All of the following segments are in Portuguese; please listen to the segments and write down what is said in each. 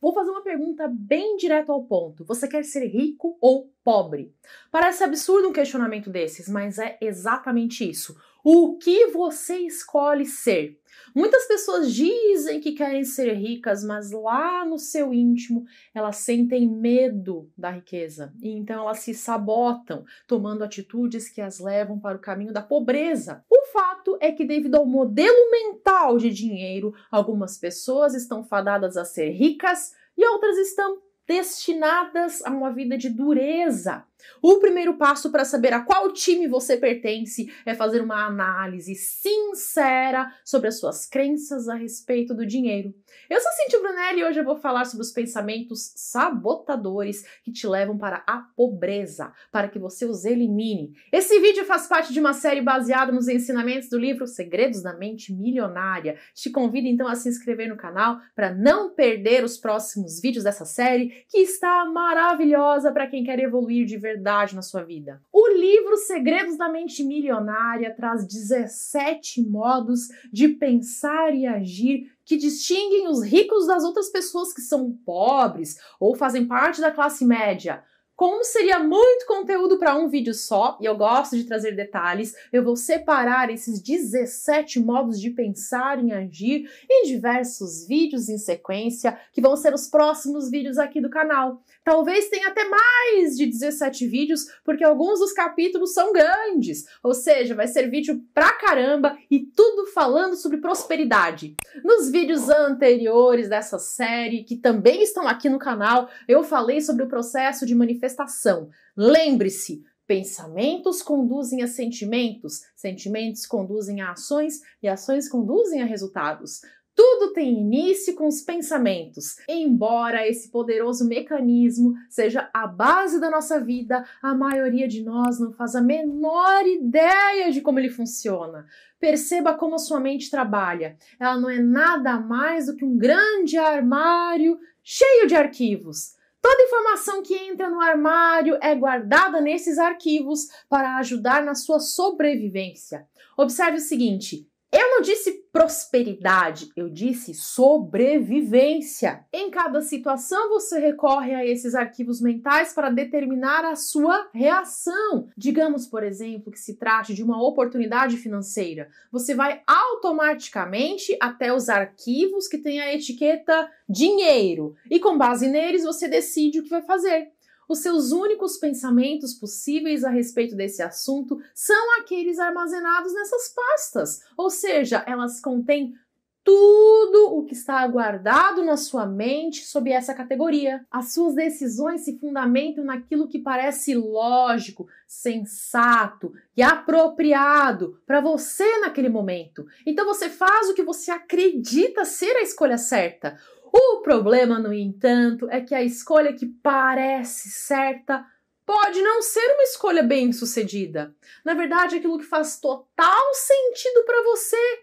Vou fazer uma pergunta bem direto ao ponto. Você quer ser rico ou pobre? Parece absurdo um questionamento desses, mas é exatamente isso. O que você escolhe ser? Muitas pessoas dizem que querem ser ricas, mas lá no seu íntimo elas sentem medo da riqueza e então elas se sabotam, tomando atitudes que as levam para o caminho da pobreza. O fato é que, devido ao modelo mental de dinheiro, algumas pessoas estão fadadas a ser ricas e outras estão destinadas a uma vida de dureza, o primeiro passo para saber a qual time você pertence é fazer uma análise sincera sobre as suas crenças a respeito do dinheiro. Eu sou Cintia Brunelli e hoje eu vou falar sobre os pensamentos sabotadores que te levam para a pobreza, para que você os elimine. Esse vídeo faz parte de uma série baseada nos ensinamentos do livro Segredos da Mente Milionária. Te convido então a se inscrever no canal para não perder os próximos vídeos dessa série que está maravilhosa para quem quer evoluir de verdade verdade na sua vida. O livro Segredos da Mente Milionária traz 17 modos de pensar e agir que distinguem os ricos das outras pessoas que são pobres ou fazem parte da classe média. Como seria muito conteúdo para um vídeo só, e eu gosto de trazer detalhes, eu vou separar esses 17 modos de pensar e agir em diversos vídeos em sequência, que vão ser os próximos vídeos aqui do canal. Talvez tenha até mais de 17 vídeos, porque alguns dos capítulos são grandes, ou seja, vai ser vídeo pra caramba e tudo falando sobre prosperidade. Nos vídeos anteriores dessa série, que também estão aqui no canal, eu falei sobre o processo de manifestação manifestação. Lembre-se, pensamentos conduzem a sentimentos, sentimentos conduzem a ações e ações conduzem a resultados. Tudo tem início com os pensamentos. Embora esse poderoso mecanismo seja a base da nossa vida, a maioria de nós não faz a menor ideia de como ele funciona. Perceba como a sua mente trabalha. Ela não é nada mais do que um grande armário cheio de arquivos. Toda informação que entra no armário é guardada nesses arquivos para ajudar na sua sobrevivência. Observe o seguinte: eu não disse prosperidade, eu disse sobrevivência. Em cada situação, você recorre a esses arquivos mentais para determinar a sua reação. Digamos, por exemplo, que se trate de uma oportunidade financeira. Você vai automaticamente até os arquivos que têm a etiqueta dinheiro e, com base neles, você decide o que vai fazer. Os seus únicos pensamentos possíveis a respeito desse assunto são aqueles armazenados nessas pastas, ou seja, elas contêm tudo o que está guardado na sua mente sob essa categoria. As suas decisões se fundamentam naquilo que parece lógico, sensato e apropriado para você naquele momento. Então você faz o que você acredita ser a escolha certa. O problema, no entanto, é que a escolha que parece certa pode não ser uma escolha bem sucedida. Na verdade, aquilo que faz total sentido para você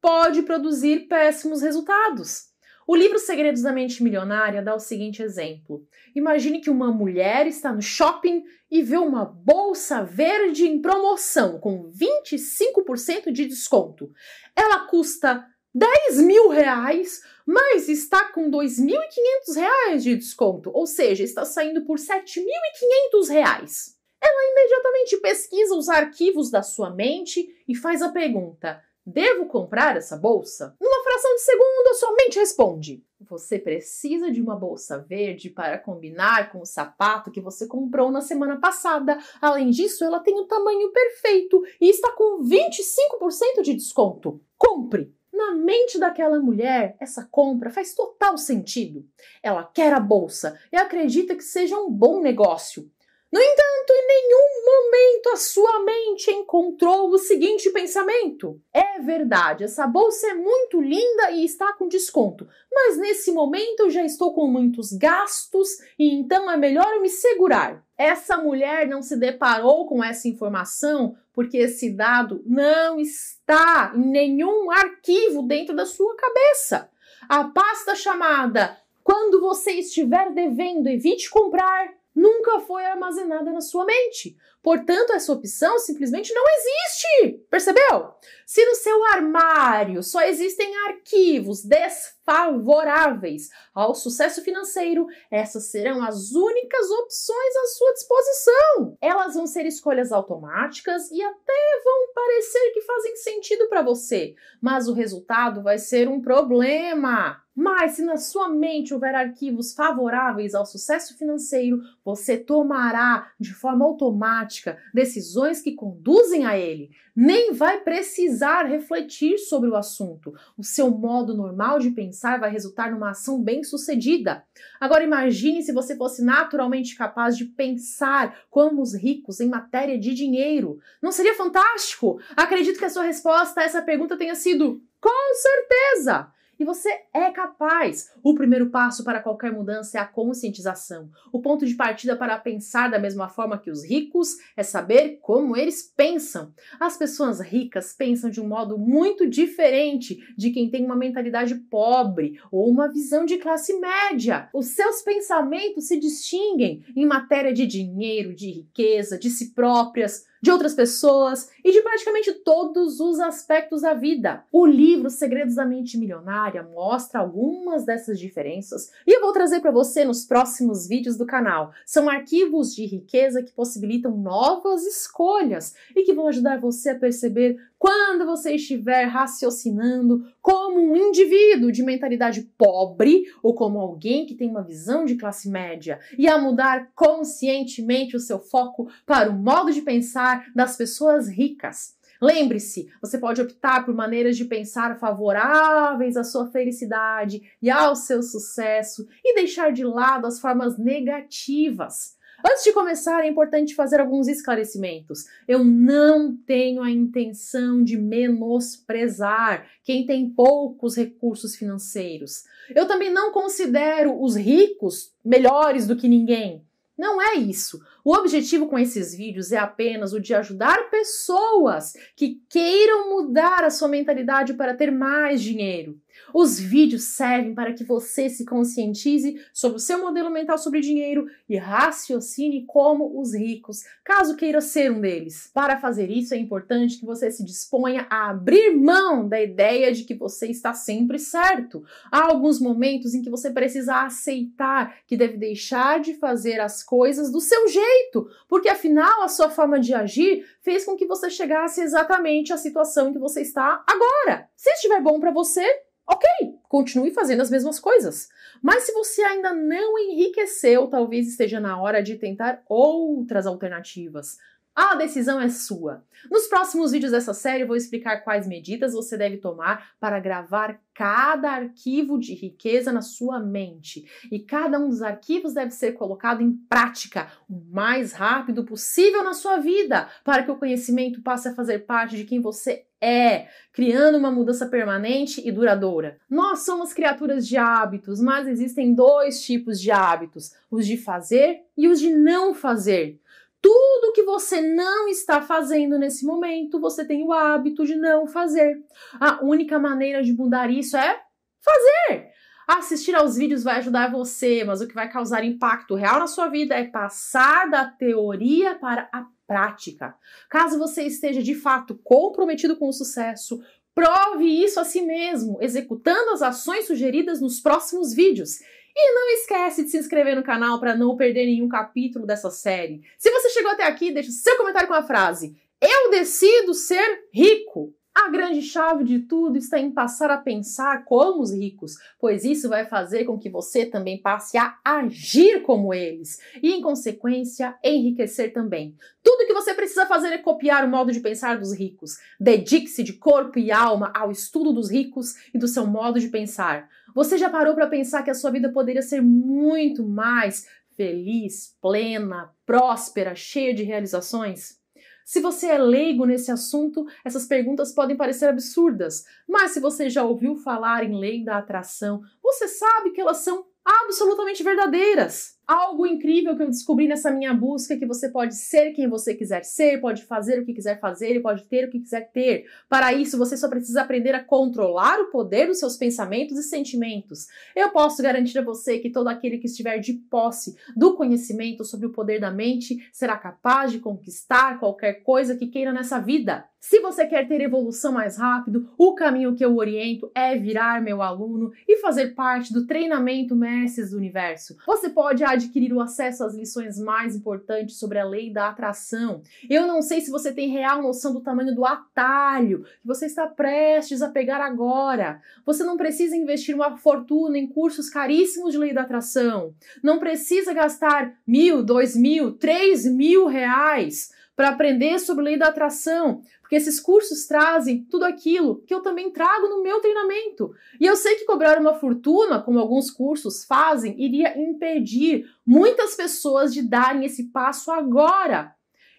pode produzir péssimos resultados. O livro Segredos da Mente Milionária dá o seguinte exemplo: imagine que uma mulher está no shopping e vê uma bolsa verde em promoção com 25% de desconto. Ela custa 10 mil reais, mas está com R$ 2.500 de desconto, ou seja, está saindo por R$ 7.500. Ela imediatamente pesquisa os arquivos da sua mente e faz a pergunta: Devo comprar essa bolsa? Numa fração de segundo, sua mente responde: Você precisa de uma bolsa verde para combinar com o sapato que você comprou na semana passada. Além disso, ela tem o tamanho perfeito e está com 25% de desconto. Compre! Na mente daquela mulher, essa compra faz total sentido. Ela quer a bolsa e acredita que seja um bom negócio. No entanto, em nenhum momento a sua mente encontrou o seguinte pensamento: é verdade, essa bolsa é muito linda e está com desconto, mas nesse momento eu já estou com muitos gastos e então é melhor eu me segurar. Essa mulher não se deparou com essa informação porque esse dado não está em nenhum arquivo dentro da sua cabeça. A pasta chamada quando você estiver devendo, evite comprar nunca foi armazenada na sua mente. Portanto, essa opção simplesmente não existe. Percebeu? Se no seu armário só existem arquivos desfavoráveis ao sucesso financeiro, essas serão as únicas opções à sua disposição. Elas vão ser escolhas automáticas e até vão parecer que fazem sentido para você, mas o resultado vai ser um problema. Mas se na sua mente houver arquivos favoráveis ao sucesso financeiro, você tomará de forma automática decisões que conduzem a ele. Nem vai precisar refletir sobre o assunto. O seu modo normal de pensar vai resultar numa ação bem-sucedida. Agora imagine se você fosse naturalmente capaz de pensar como os ricos em matéria de dinheiro. Não seria fantástico? Acredito que a sua resposta a essa pergunta tenha sido com certeza. E você é capaz! O primeiro passo para qualquer mudança é a conscientização. O ponto de partida para pensar da mesma forma que os ricos é saber como eles pensam. As pessoas ricas pensam de um modo muito diferente de quem tem uma mentalidade pobre ou uma visão de classe média. Os seus pensamentos se distinguem em matéria de dinheiro, de riqueza, de si próprias de outras pessoas e de praticamente todos os aspectos da vida. O livro Segredos da Mente Milionária mostra algumas dessas diferenças e eu vou trazer para você nos próximos vídeos do canal. São arquivos de riqueza que possibilitam novas escolhas e que vão ajudar você a perceber quando você estiver raciocinando como um indivíduo de mentalidade pobre ou como alguém que tem uma visão de classe média e a mudar conscientemente o seu foco para o modo de pensar das pessoas ricas. Lembre-se, você pode optar por maneiras de pensar favoráveis à sua felicidade e ao seu sucesso e deixar de lado as formas negativas. Antes de começar, é importante fazer alguns esclarecimentos. Eu não tenho a intenção de menosprezar quem tem poucos recursos financeiros. Eu também não considero os ricos melhores do que ninguém. Não é isso. O objetivo com esses vídeos é apenas o de ajudar pessoas que queiram mudar a sua mentalidade para ter mais dinheiro. Os vídeos servem para que você se conscientize sobre o seu modelo mental sobre dinheiro e raciocine como os ricos, caso queira ser um deles. Para fazer isso, é importante que você se disponha a abrir mão da ideia de que você está sempre certo. Há alguns momentos em que você precisa aceitar que deve deixar de fazer as coisas do seu jeito, porque afinal a sua forma de agir fez com que você chegasse exatamente à situação em que você está agora. Se estiver bom para você, ok, continue fazendo as mesmas coisas. Mas se você ainda não enriqueceu, talvez esteja na hora de tentar outras alternativas. A decisão é sua. Nos próximos vídeos dessa série, eu vou explicar quais medidas você deve tomar para gravar cada arquivo de riqueza na sua mente. E cada um dos arquivos deve ser colocado em prática o mais rápido possível na sua vida, para que o conhecimento passe a fazer parte de quem você é, criando uma mudança permanente e duradoura. Nós somos criaturas de hábitos, mas existem dois tipos de hábitos: os de fazer e os de não fazer. Tudo que você não está fazendo nesse momento, você tem o hábito de não fazer. A única maneira de mudar isso é fazer. Assistir aos vídeos vai ajudar você, mas o que vai causar impacto real na sua vida é passar da teoria para a prática. Caso você esteja de fato comprometido com o sucesso, prove isso a si mesmo, executando as ações sugeridas nos próximos vídeos. E não esquece de se inscrever no canal para não perder nenhum capítulo dessa série. Se você chegou até aqui, deixe seu comentário com a frase: Eu decido ser rico. A grande chave de tudo está em passar a pensar como os ricos, pois isso vai fazer com que você também passe a agir como eles e, em consequência, enriquecer também. Tudo que você precisa fazer é copiar o modo de pensar dos ricos. Dedique-se de corpo e alma ao estudo dos ricos e do seu modo de pensar. Você já parou para pensar que a sua vida poderia ser muito mais feliz, plena, próspera, cheia de realizações? Se você é leigo nesse assunto, essas perguntas podem parecer absurdas, mas se você já ouviu falar em lei da atração, você sabe que elas são absolutamente verdadeiras. Algo incrível que eu descobri nessa minha busca é que você pode ser quem você quiser ser, pode fazer o que quiser fazer e pode ter o que quiser ter. Para isso, você só precisa aprender a controlar o poder dos seus pensamentos e sentimentos. Eu posso garantir a você que todo aquele que estiver de posse do conhecimento sobre o poder da mente será capaz de conquistar qualquer coisa que queira nessa vida. Se você quer ter evolução mais rápido, o caminho que eu oriento é virar meu aluno e fazer parte do treinamento Mestres do Universo. Você pode adquirir o acesso às lições mais importantes sobre a lei da atração. Eu não sei se você tem real noção do tamanho do atalho que você está prestes a pegar agora. Você não precisa investir uma fortuna em cursos caríssimos de lei da atração. Não precisa gastar mil, dois mil, três mil reais para aprender sobre lei da atração porque esses cursos trazem tudo aquilo que eu também trago no meu treinamento. E eu sei que cobrar uma fortuna, como alguns cursos fazem, iria impedir muitas pessoas de darem esse passo agora.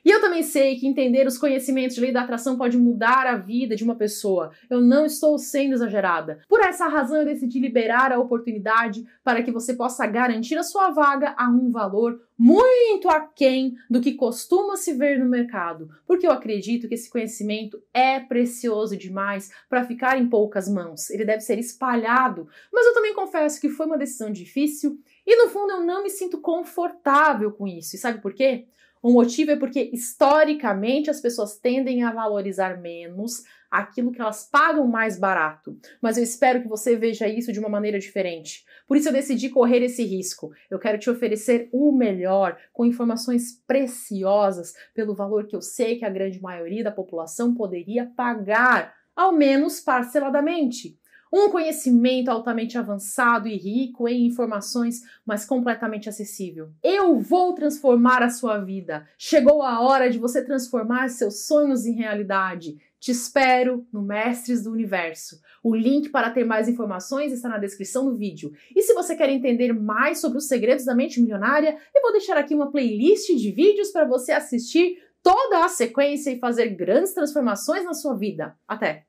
E eu também sei que entender os conhecimentos de lei da atração pode mudar a vida de uma pessoa. Eu não estou sendo exagerada. Por essa razão, eu decidi liberar a oportunidade para que você possa garantir a sua vaga a um valor muito aquém do que costuma se ver no mercado, porque eu acredito que esse conhecimento é precioso demais para ficar em poucas mãos. Ele deve ser espalhado. Mas eu também confesso que foi uma decisão difícil e no fundo eu não me sinto confortável com isso. E sabe por quê? O motivo é porque historicamente as pessoas tendem a valorizar menos aquilo que elas pagam mais barato. Mas eu espero que você veja isso de uma maneira diferente. Por isso eu decidi correr esse risco. Eu quero te oferecer o melhor, com informações preciosas, pelo valor que eu sei que a grande maioria da população poderia pagar, ao menos parceladamente. Um conhecimento altamente avançado e rico em informações, mas completamente acessível. Eu vou transformar a sua vida. Chegou a hora de você transformar seus sonhos em realidade. Te espero no Mestres do Universo. O link para ter mais informações está na descrição do vídeo. E se você quer entender mais sobre os segredos da mente milionária, eu vou deixar aqui uma playlist de vídeos para você assistir toda a sequência e fazer grandes transformações na sua vida. Até!